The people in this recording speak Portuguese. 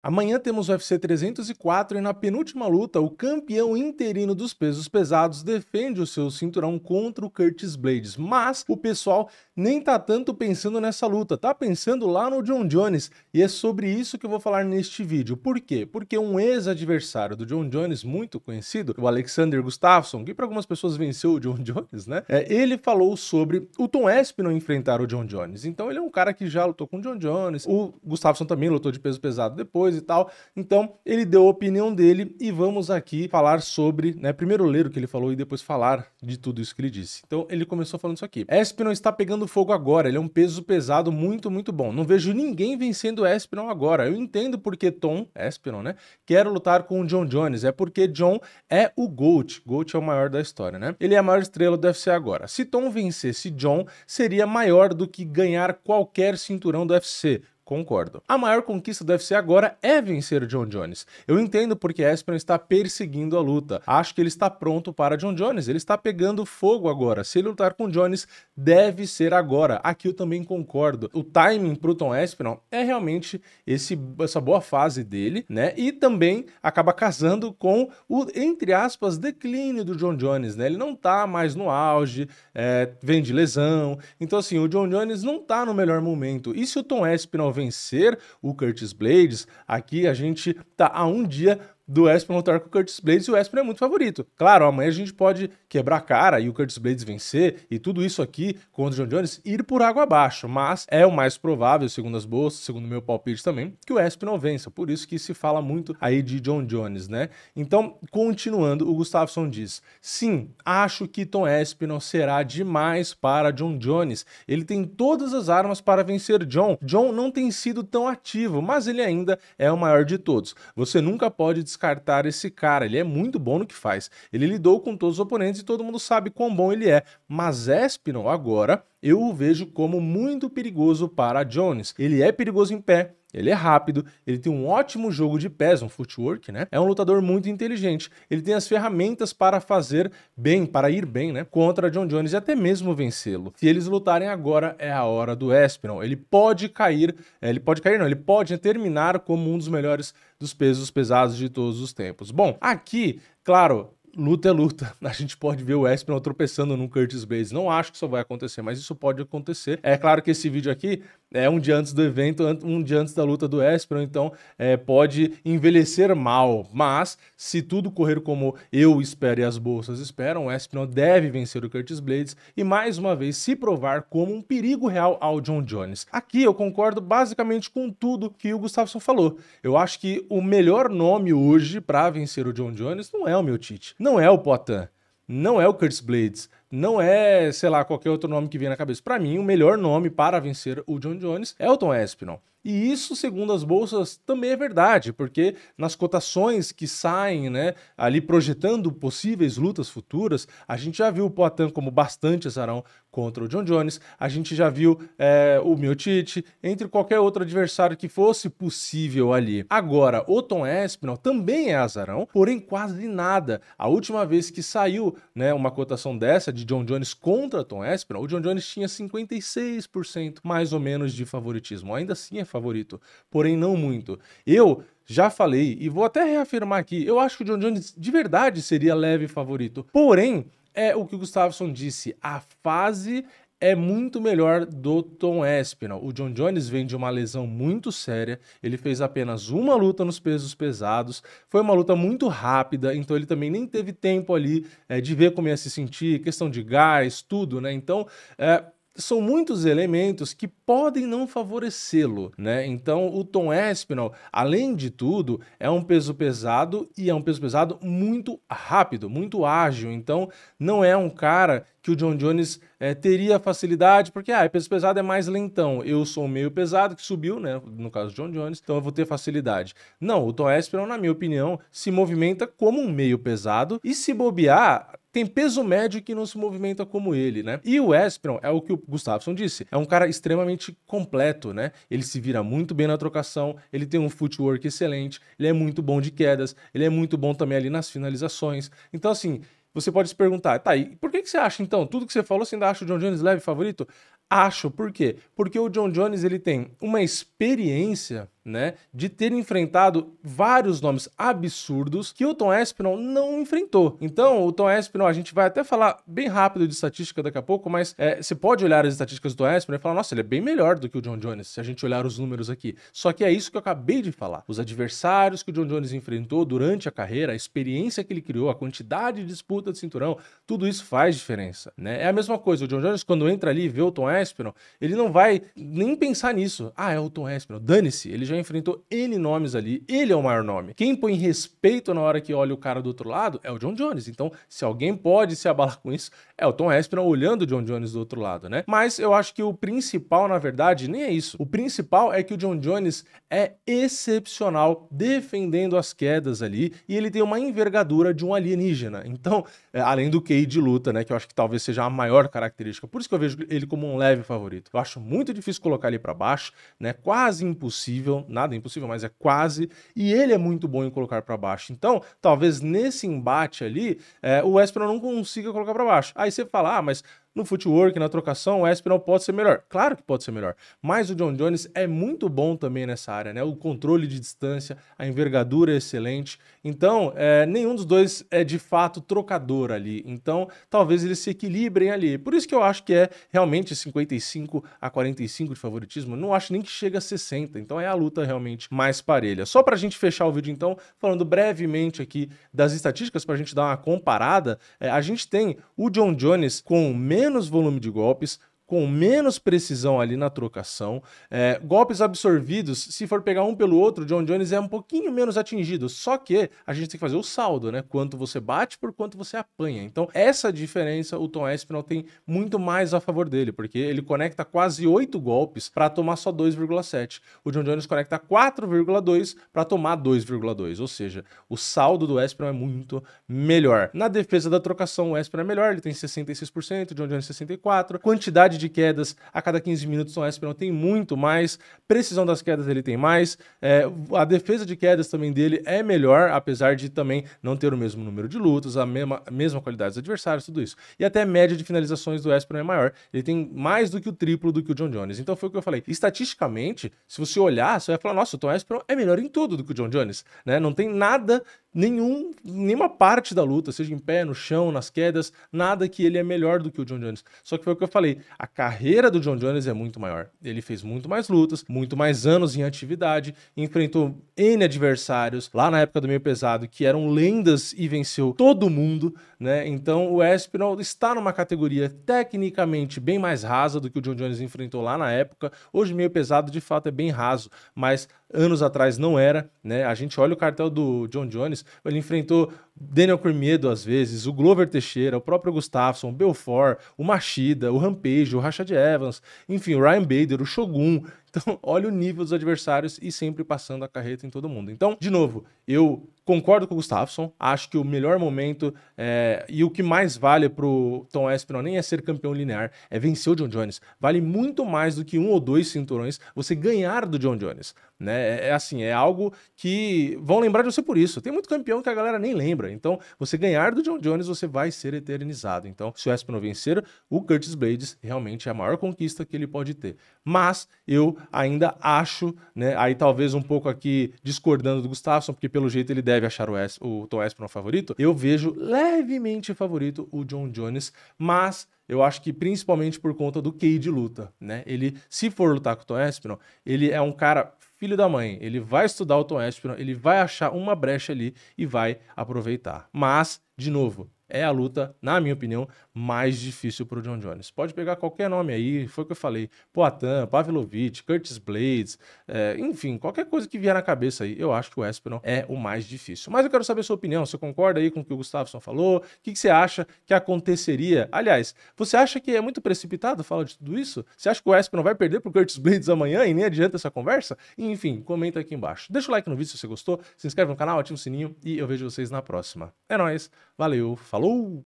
Amanhã temos o UFC 304 e na penúltima luta, o campeão interino dos pesos pesados defende o seu cinturão contra o Curtis Blades. Mas o pessoal nem tá tanto pensando nessa luta, tá pensando lá no John Jones. E é sobre isso que eu vou falar neste vídeo. Por quê? Porque um ex-adversário do John Jones, muito conhecido, o Alexander Gustafsson, que para algumas pessoas venceu o John Jones, né? É, ele falou sobre o Tom Esp não enfrentar o John Jones. Então ele é um cara que já lutou com o John Jones. O Gustafsson também lutou de peso pesado depois coisa e tal. Então, ele deu a opinião dele e vamos aqui falar sobre, né, primeiro ler o que ele falou e depois falar de tudo isso que ele disse. Então, ele começou falando isso aqui. Espinal está pegando fogo agora, ele é um peso pesado muito, muito bom. Não vejo ninguém vencendo Espinal agora. Eu entendo porque Tom, Espinal, né, quer lutar com o John Jones, é porque John é o GOAT. GOAT é o maior da história, né? Ele é a maior estrela do UFC agora. Se Tom vencesse John, seria maior do que ganhar qualquer cinturão do UFC. Concordo. A maior conquista do UFC agora é vencer John Jones. Eu entendo porque Espen está perseguindo a luta. Acho que ele está pronto para John Jones. Ele está pegando fogo agora. Se ele lutar com Jones, deve ser agora. Aqui eu também concordo. O timing para o Tom Espinal é realmente esse, essa boa fase dele, né? E também acaba casando com o, entre aspas, declínio do John Jones, né? Ele não está mais no auge, é, vem de lesão. Então, assim, o John Jones não está no melhor momento. E se o Tom Espinal vencer o Curtis Blades, aqui a gente está a um dia do West Brom lutar com o Curtis Blades e o West é muito favorito. Claro, amanhã a gente pode quebrar a cara e o Curtis Blades vencer e tudo isso aqui contra o John Jones ir por água abaixo, mas é o mais provável, segundo as bolsas, segundo meu palpite também, que o West não vença. Por isso que se fala muito aí de John Jones, né? Então, continuando, o Gustafsson diz: "Sim, acho que Tom Espinal será demais para John Jones. Ele tem todas as armas para vencer John. John não tem sido tão ativo, mas ele ainda é o maior de todos. Você nunca pode descartar esse cara. Ele é muito bom no que faz. Ele lidou com todos os oponentes e todo mundo sabe quão bom ele é. Mas Espinol agora eu o vejo como muito perigoso para Jones. Ele é perigoso em pé, ele é rápido, ele tem um ótimo jogo de pés, um footwork, né? É um lutador muito inteligente. Ele tem as ferramentas para fazer bem, para ir bem, né? Contra John Jones e até mesmo vencê-lo. Se eles lutarem agora, é a hora do Espinal. Ele pode cair, é, ele pode cair, não, ele pode terminar como um dos melhores dos pesos pesados de todos os tempos. Bom, aqui, claro, luta é luta. A gente pode ver o Espinal tropeçando num Curtis Blades. Não acho que isso vai acontecer, mas isso pode acontecer. É claro que esse vídeo aqui é um dia antes do evento, um dia antes da luta do Espinal, então é, pode envelhecer mal. Mas, se tudo correr como eu espero e as bolsas esperam, o Espinal deve vencer o Curtis Blades e, mais uma vez, se provar como um perigo real ao John Jones. Aqui eu concordo basicamente com tudo que o Gustafsson falou. Eu acho que o melhor nome hoje para vencer o John Jones não é o meu Tite. Não é o Poitin, não é o Curtis Blades, não é, sei lá, qualquer outro nome que vem na cabeça. Para mim, o melhor nome para vencer o John Jones é o Tom Espinal. E isso, segundo as bolsas, também é verdade, porque nas cotações que saem, né, ali projetando possíveis lutas futuras, a gente já viu o Poitin como bastante azarão contra o John Jones, a gente já viu é, o Miocic, entre qualquer outro adversário que fosse possível ali. Agora, o Tom Espinal também é azarão, porém quase nada. A última vez que saiu, né, uma cotação dessa de John Jones contra Tom Aspinall, o John Jones tinha 56% mais ou menos de favoritismo. Ainda assim é favorito, porém não muito. Eu já falei e vou até reafirmar aqui, eu acho que o John Jones de verdade seria leve favorito. Porém, é o que o Gustafsson disse, a fase é muito melhor do Tom Espinal. O John Jones vem de uma lesão muito séria, ele fez apenas uma luta nos pesos pesados, foi uma luta muito rápida, então ele também nem teve tempo ali é, de ver como ia se sentir, questão de gás, tudo, né? Então, é, são muitos elementos que podem não favorecê-lo, né? Então, o Tom Espinal, além de tudo, é um peso pesado e é um peso pesado muito rápido, muito ágil. Então, não é um cara que o John Jones é, teria facilidade, porque ah, é peso pesado é mais lentão. Eu sou meio pesado que subiu, né? No caso do John Jones, então eu vou ter facilidade. Não, o Tom Espinal, na minha opinião, se movimenta como um meio pesado e se bobear, tem peso médio que não se movimenta como ele, né? E o Esperon é o que o Gustafsson disse, é um cara extremamente completo, né? Ele se vira muito bem na trocação, ele tem um footwork excelente, ele é muito bom de quedas, ele é muito bom também ali nas finalizações. Então, assim, você pode se perguntar, tá, e por que, que você acha então? Tudo que você falou, você ainda acha o John Jones leve favorito? Acho, por quê? Porque o John Jones ele tem uma experiência né, de ter enfrentado vários nomes absurdos que o Tom Espinal não enfrentou. Então, o Tom Espinal, a gente vai até falar bem rápido de estatística daqui a pouco, mas é, você pode olhar as estatísticas do Tom Espinal e falar, nossa, ele é bem melhor do que o John Jones, se a gente olhar os números aqui. Só que é isso que eu acabei de falar. Os adversários que o John Jones enfrentou durante a carreira, a experiência que ele criou, a quantidade de disputa de cinturão, tudo isso faz diferença, né? É a mesma coisa, o John Jones quando entra ali e vê o Tom Espinal, ele não vai nem pensar nisso. Ah, é o Tom Espinal, dane-se, ele já enfrentou N nomes ali, ele é o maior nome. Quem põe respeito na hora que olha o cara do outro lado é o John Jones. Então, se alguém pode se abalar com isso, é o Tom Aspinall olhando o John Jones do outro lado, né? Mas eu acho que o principal, na verdade, nem é isso. O principal é que o John Jones é excepcional defendendo as quedas ali e ele tem uma envergadura de um alienígena. Então, é, além do QI de luta, né, que eu acho que talvez seja a maior característica. Por isso que eu vejo ele como um leve favorito. Eu acho muito difícil colocar ele para baixo, né? Quase impossível nada é impossível, mas é quase. E ele é muito bom em colocar para baixo. Então, talvez nesse embate ali, é, o Espera não consiga colocar para baixo. Aí você fala, ah, mas no footwork, na trocação, o Espinal pode ser melhor. Claro que pode ser melhor. Mas o John Jones é muito bom também nessa área, né? O controle de distância, a envergadura é excelente. Então, é, nenhum dos dois é de fato trocador ali. Então, talvez eles se equilibrem ali. Por isso que eu acho que é realmente 55 a 45 de favoritismo. Não acho nem que chega a 60. Então, é a luta realmente mais parelha. Só para a gente fechar o vídeo, então, falando brevemente aqui das estatísticas, para a gente dar uma comparada, é, a gente tem o John Jones com menos menos volume de golpes, com menos precisão ali na trocação. É, golpes absorvidos, se for pegar um pelo outro, John Jones é um pouquinho menos atingido. Só que a gente tem que fazer o saldo, né? Quanto você bate por quanto você apanha. Então, essa diferença o Tom Espinal tem muito mais a favor dele, porque ele conecta quase 8 golpes para tomar só 2,7. O John Jones conecta 4,2 para tomar 2,2. Ou seja, o saldo do Espinal é muito melhor. Na defesa da trocação, o Espinal é melhor, ele tem 66%, o John Jones 64%. Quantidade quantidade de quedas a cada 15 minutos o Esperão tem muito mais, precisão das quedas ele tem mais, é, a defesa de quedas também dele é melhor, apesar de também não ter o mesmo número de lutas, a mesma, a mesma qualidade dos adversários, tudo isso. E até a média de finalizações do Esperão é maior, ele tem mais do que o triplo do que o John Jones. Então foi o que eu falei. Estatisticamente, se você olhar, você vai falar, nossa, o Tom Esperon é melhor em tudo do que o John Jones, né? Não tem nada nenhum, nenhuma parte da luta, seja em pé, no chão, nas quedas, nada que ele é melhor do que o John Jones. Só que foi o que eu falei, a carreira do John Jones é muito maior. Ele fez muito mais lutas, muito mais anos em atividade, enfrentou N adversários lá na época do meio pesado que eram lendas e venceu todo mundo, né? Então o Espinal está numa categoria tecnicamente bem mais rasa do que o John Jones enfrentou lá na época. Hoje meio pesado de fato é bem raso, mas anos atrás não era, né? A gente olha o cartel do John Jones times. Ele enfrentou Daniel Cormier duas vezes, o Glover Teixeira, o próprio Gustafsson, o Belfort, o Machida, o Rampage, o Rashad Evans, enfim, o Ryan Bader, o Shogun. Então, olha o nível dos adversários e sempre passando a carreta em todo mundo. Então, de novo, eu Concordo com o Gustafsson, acho que o melhor momento é, e o que mais vale para o Tom Espinal nem é ser campeão linear, é vencer o John Jones. Vale muito mais do que um ou dois cinturões você ganhar do John Jones. Né? É, é, assim, é algo que vão lembrar de você por isso. Tem muito campeão que a galera nem lembra. Então, você ganhar do John Jones, você vai ser eternizado. Então, se o Espinal vencer, o Curtis Blades realmente é a maior conquista que ele pode ter. Mas eu ainda acho, né, aí talvez um pouco aqui discordando do Gustafsson, porque pelo jeito ele deve deve achar o, es o Tom Espinal favorito, eu vejo levemente favorito o John Jones, mas eu acho que principalmente por conta do QI de luta, né? Ele, se for lutar com o Tom Espinal, ele é um cara filho da mãe. Ele vai estudar o Tom Espinal, ele vai achar uma brecha ali e vai aproveitar. Mas, de novo, é a luta, na minha opinião, mais difícil para o John Jones. Pode pegar qualquer nome aí, foi o que eu falei. Poatan, Pavlovich, Curtis Blades, é, enfim, qualquer coisa que vier na cabeça aí, eu acho que o Esperon é o mais difícil. Mas eu quero saber a sua opinião, você concorda aí com o que o Gustavo falou? O que, que, você acha que aconteceria? Aliás, você acha que é muito precipitado falar de tudo isso? Você acha que o Esperon vai perder para o Curtis Blades amanhã e nem adianta essa conversa? Enfim, comenta aqui embaixo. Deixa o like no vídeo se você gostou, se inscreve no canal, ativa o sininho e eu vejo vocês na próxima. É nóis, valeu, falou! Hallo!